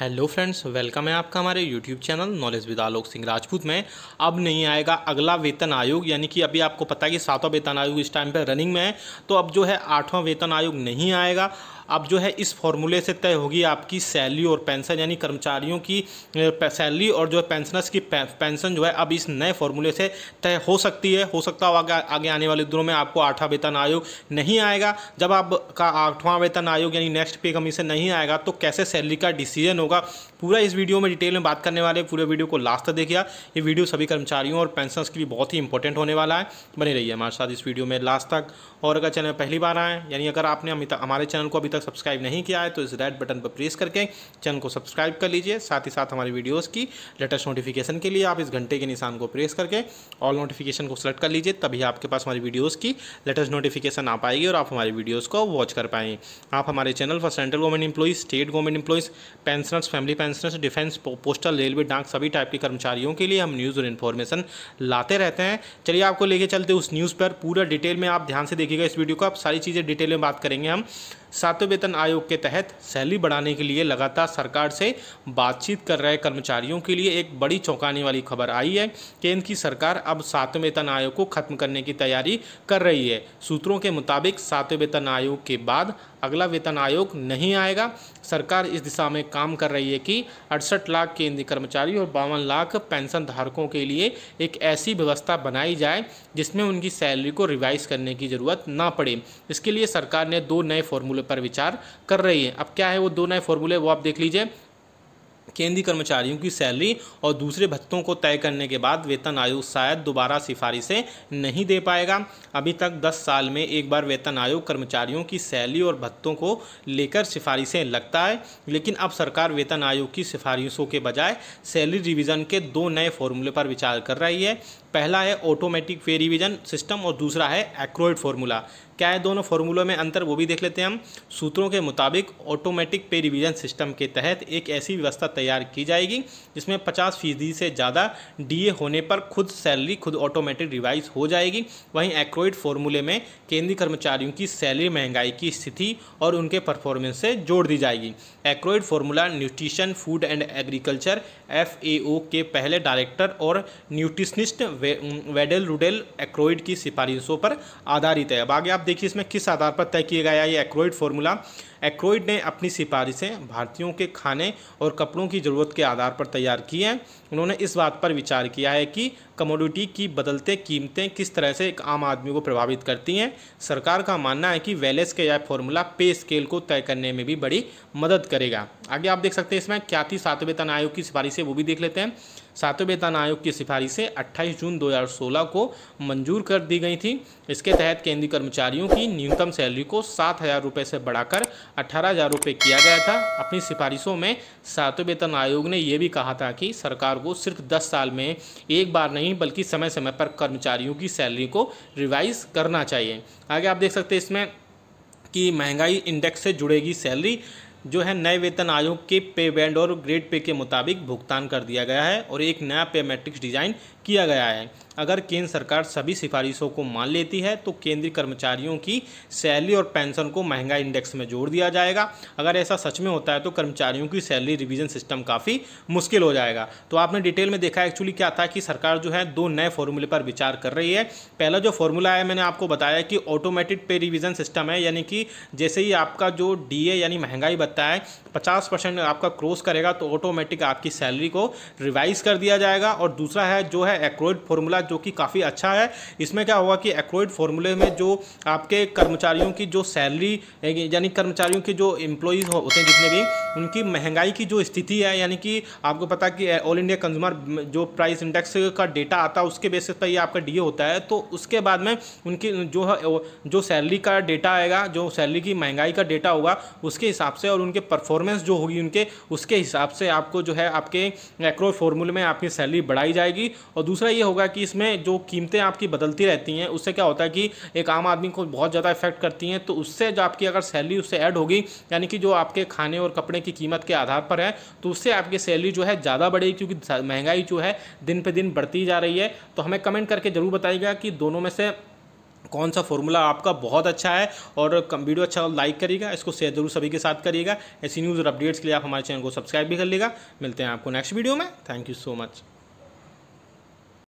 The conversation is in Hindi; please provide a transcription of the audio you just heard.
हेलो फ्रेंड्स वेलकम है आपका हमारे YouTube channel knowledge with Alok Singh Rajput में अब नहीं आएगा अगला वेतन आयोग यानी कि अभी आपको पता है कि सातवां वेतन आयोग इस टाइम पर रनिंग में है तो अब जो है आठवां वेतन आयोग नहीं आएगा अब जो है इस फॉर्मूले से तय होगी आपकी सैलरी और पेंशन यानी कर्मचारियों की सैलरी और जो है पेंशनर्स की पेंशन जो है अब इस नए फॉर्मूले से तय हो सकती है हो सकता है आगे आगे आने वाले दिनों में आपको आठवां वेतन आयोग नहीं आएगा जब आपका आठवां वेतन आयोग यानी नेक्स्ट पे कमीशन नहीं आएगा तो कैसे सैलरी का डिसीजन होगा पूरा इस वीडियो में डिटेल में बात करने वाले पूरे वीडियो को लास्ट तक देखिए ये वीडियो सभी कर्मचारियों और पेंशनर्स के लिए बहुत ही इंपॉर्टेंट होने वाला है बने रहिए हमारे साथ इस वीडियो में लास्ट तक और अगर चैनल पहली बार आए यानी अगर आपने हमारे चैनल को अभी तक तक सब्सक्राइब नहीं किया है तो इस रेड बटन पर प्रेस करके चैनल को सब्सक्राइब कर लीजिए साथ ही साथ हमारी वीडियोज़ की लेटेस्ट नोटिफिकेशन के लिए आप इस घंटे के निशान को प्रेस करके ऑल नोटिफिकेशन को सेलेक्ट कर लीजिए तभी आपके पास हमारी वीडियोज़ की लेटेस्ट नोटिफिकेशन आ पाएगी और आप हमारी वीडियोज़ को वॉच कर पाएंगे आप हमारे channel for central government employees state government employees pensioners family pensioners defence postal railway डाक सभी टाइप के कर्मचारियों के लिए हम न्यूज़ और इन्फॉर्मेशन लाते रहते हैं चलिए आपको लेके चलते उस न्यूज़ पर पूरा डिटेल में आप ध्यान से देखिएगा इस वीडियो को आप सारी चीज़ें डिटेल में बात करेंगे हम सातवें वेतन आयोग के तहत सैलरी बढ़ाने के लिए लगातार सरकार से बातचीत कर रहे कर्मचारियों के लिए एक बड़ी चौंकाने वाली खबर आई है केंद्र की सरकार अब सातवें वेतन आयोग को खत्म करने की तैयारी कर रही है सूत्रों के मुताबिक सातवें वेतन आयोग के बाद अगला वेतन आयोग नहीं आएगा सरकार इस दिशा में काम कर रही है कि अड़सठ लाख केंद्रीय कर्मचारी और बावन लाख पेंशन धारकों के लिए एक ऐसी व्यवस्था बनाई जाए जिसमें उनकी सैलरी को रिवाइज करने की ज़रूरत ना पड़े इसके लिए सरकार ने दो नए फॉर्मूले पर विचार कर रही है अब क्या है वो दो नए फॉर्मूले वो आप देख लीजिए केंद्रीय कर्मचारियों की सैलरी और दूसरे भत्तों को तय करने के बाद वेतन आयोग शायद दोबारा सिफारिशें नहीं दे पाएगा अभी तक 10 साल में एक बार वेतन आयोग कर्मचारियों की सैलरी और भत्तों को लेकर सिफारिशें लगता है लेकिन अब सरकार वेतन आयोग की सिफारिशों के बजाय सैलरी रिवीजन के दो नए फॉर्मूले पर विचार कर रही है पहला है ऑटोमेटिक पे रिविज़न सिस्टम और दूसरा है एक्रोइड फॉर्मूला क्या है दोनों फार्मूलों में अंतर वो भी देख लेते हैं हम सूत्रों के मुताबिक ऑटोमेटिक पे रिवीजन सिस्टम के तहत एक ऐसी व्यवस्था तैयार की जाएगी जिसमें पचास फीसदी से ज़्यादा डीए होने पर खुद सैलरी खुद ऑटोमेटिक रिवाइज हो जाएगी वहीं एक्रोइड फार्मूले में केंद्रीय कर्मचारियों की सैलरी महंगाई की स्थिति और उनके परफॉर्मेंस से जोड़ दी जाएगी एक्रोइड formula nutrition food and agriculture F के पहले डायरेक्टर और न्यूट्रिशनिस्ट वेडल रुडेल एक्रोइड की सिफारिशों पर आधारित है अब आगे आप देखिए इसमें किस आधार पर तय किया गया ये एक्रोइड फॉर्मूला एक्रोइड ने अपनी सिफारिशें भारतीयों के खाने और कपड़ों की ज़रूरत के आधार पर तैयार की हैं उन्होंने इस बात पर विचार किया है कि कमोडिटी की बदलते कीमतें किस तरह से एक आम आदमी को प्रभावित करती हैं सरकार का मानना है कि वेलेस का यह फॉर्मूला पे स्केल को तय करने में भी बड़ी मदद करेगा आगे आप देख सकते हैं इसमें क्या ख्याति सातवेतन आयोग की सिफारिशें वो भी देख लेते हैं सातवें वेतन आयोग की सिफारिशें 28 जून 2016 को मंजूर कर दी गई थी इसके तहत केंद्रीय कर्मचारियों की न्यूनतम सैलरी को सात हज़ार रुपये से बढ़ाकर अठारह हज़ार रुपये किया गया था अपनी सिफारिशों में सातवें वेतन आयोग ने यह भी कहा था कि सरकार को सिर्फ दस साल में एक बार नहीं बल्कि समय समय पर कर्मचारियों की सैलरी को रिवाइज करना चाहिए आगे आप देख सकते हैं इसमें कि महंगाई इंडेक्स से जुड़ेगी सैलरी जो है नए वेतन आयोग के पे बैंड और ग्रेड पे के मुताबिक भुगतान कर दिया गया है और एक नया पे मैट्रिक्स डिज़ाइन किया गया है अगर केंद्र सरकार सभी सिफारिशों को मान लेती है तो केंद्रीय कर्मचारियों की सैलरी और पेंशन को महंगाई इंडेक्स में जोड़ दिया जाएगा अगर ऐसा सच में होता है तो कर्मचारियों की सैलरी रिविजन सिस्टम काफ़ी मुश्किल हो जाएगा तो आपने डिटेल में देखा एक्चुअली क्या था कि सरकार जो है दो नए फॉर्मूले पर विचार कर रही है पहला जो फॉर्मूला है मैंने आपको बताया कि ऑटोमेटिक पे रिविजन सिस्टम है यानी कि जैसे ही आपका जो डी यानी महंगाई भत्ता है पचास परसेंट आपका क्रॉस करेगा तो ऑटोमेटिक आपकी सैलरी को रिवाइज कर दिया जाएगा और दूसरा है जो है एक्रोइड फॉर्मूला जो कि काफ़ी अच्छा है इसमें क्या हुआ कि एक्रोइड फॉर्मूले में जो आपके कर्मचारियों की जो सैलरी यानी कर्मचारियों के जो एम्प्लॉयज़ होते हैं जितने भी उनकी महंगाई की जो स्थिति है यानी कि आपको पता कि ऑल इंडिया कंज्यूमर जो प्राइस इंडेक्स का डेटा आता है उसके बेसिस पर ये आपका डी होता है तो उसके बाद में उनकी जो जो सैलरी का डेटा आएगा जो सैलरी की महंगाई का डेटा होगा उसके हिसाब से और उनके परफॉर्मेंस जो होगी उनके उसके हिसाब से आपको जो है आपके एक्रो फॉर्मूले में आपकी सैलरी बढ़ाई जाएगी और दूसरा ये होगा कि इसमें जो कीमतें आपकी बदलती रहती हैं उससे क्या होता है कि एक आम आदमी को बहुत ज़्यादा इफेक्ट करती हैं तो उससे जो आपकी अगर सैलरी उससे ऐड होगी यानी कि जो आपके खाने और कपड़े की कीमत के आधार पर है तो उससे आपकी सैलरी जो है ज़्यादा बढ़ेगी क्योंकि महंगाई जो है दिन पे दिन बढ़ती जा रही है तो हमें कमेंट करके ज़रूर बताइएगा कि दोनों में से कौन सा फॉर्मूला आपका बहुत अच्छा है और वीडियो अच्छा लाइक तो करिएगा इसको शेयर जरूर सभी के साथ करिएगा ऐसी न्यूज़ और अपडेट्स के लिए आप हमारे चैनल को सब्सक्राइब भी कर लीजिएगा मिलते हैं आपको नेक्स्ट वीडियो में थैंक यू सो मच